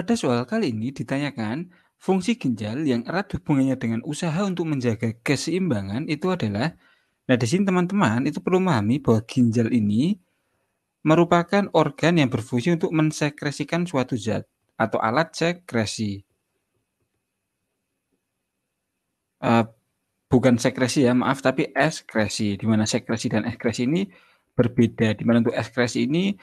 Pada soal kali ini ditanyakan, fungsi ginjal yang erat hubungannya dengan usaha untuk menjaga keseimbangan itu adalah Nah, di sini teman-teman itu perlu memahami bahwa ginjal ini merupakan organ yang berfungsi untuk mensekresikan suatu zat atau alat sekresi. Uh, bukan sekresi ya, maaf, tapi ekskresi. Di mana sekresi dan ekskresi ini berbeda. Di mana untuk ekskresi ini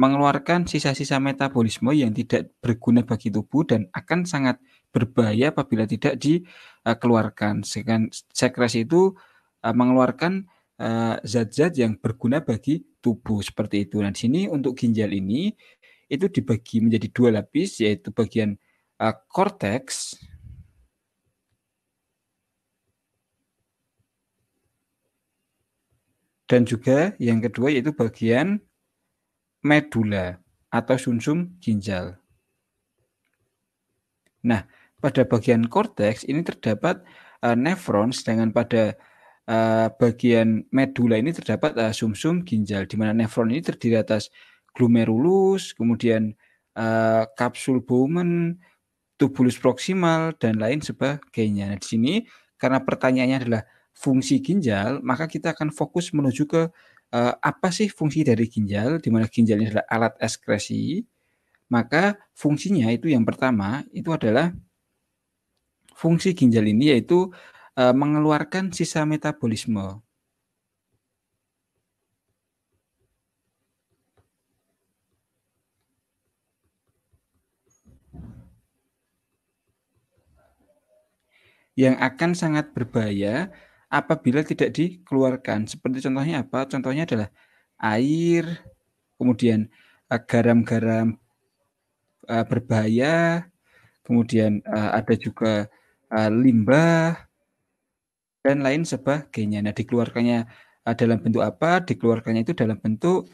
mengeluarkan sisa-sisa metabolisme yang tidak berguna bagi tubuh dan akan sangat berbahaya apabila tidak dikeluarkan. Eh, Sekresi itu eh, mengeluarkan eh, zat-zat yang berguna bagi tubuh seperti itu. Nah, sini untuk ginjal ini itu dibagi menjadi dua lapis yaitu bagian korteks dan juga yang kedua yaitu bagian medula atau sumsum ginjal. Nah, pada bagian korteks ini terdapat uh, eh, nefron, sedangkan pada uh, bagian medula ini terdapat uh, eh, -sum ginjal, di mana nefron ini terdiri atas glomerulus, kemudian uh, kapsul Bowman, tubulus proximal, dan lain sebagainya. Nah, di sini karena pertanyaannya adalah fungsi ginjal, maka kita akan fokus menuju ke uh, apa sih fungsi dari ginjal, di mana ginjal ini adalah alat ekskresi, maka fungsinya itu yang pertama itu adalah fungsi ginjal ini yaitu uh, mengeluarkan sisa metabolisme. yang akan sangat berbahaya apabila tidak dikeluarkan. Seperti contohnya apa? Contohnya adalah air, kemudian eh, garam-garam eh, berbahaya, kemudian eh, ada juga limbah dan lain sebagainya. Nah, dikeluarkannya dalam bentuk apa? Dikeluarkannya itu dalam bentuk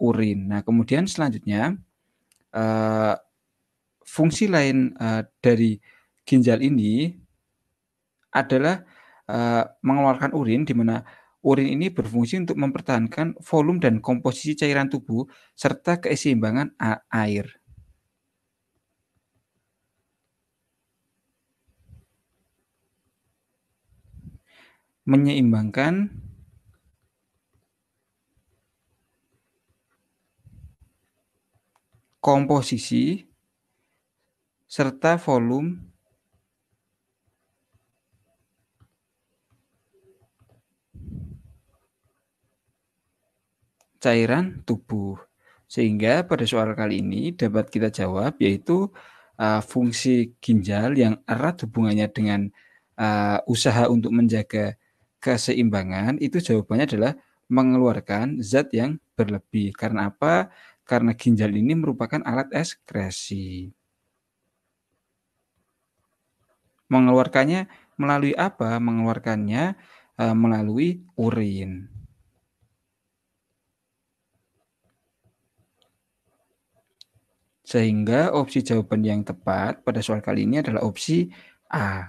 urin. Nah, kemudian selanjutnya fungsi lain dari ginjal ini adalah Eh, mengeluarkan urin di mana urin ini berfungsi untuk mempertahankan volume dan komposisi cairan tubuh serta keseimbangan air. Menyeimbangkan komposisi serta volume cairan tubuh. Sehingga pada soal kali ini dapat kita jawab yaitu uh, fungsi ginjal yang erat hubungannya dengan uh, usaha untuk menjaga keseimbangan itu jawabannya adalah mengeluarkan zat yang berlebih. Karena apa? Karena ginjal ini merupakan alat ekskresi. Mengeluarkannya melalui apa? Mengeluarkannya uh, melalui urin. Sehingga opsi jawaban yang tepat pada soal kali ini adalah opsi A.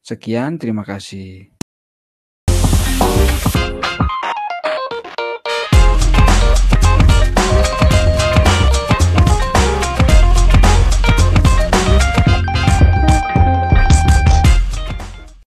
Sekian, terima kasih.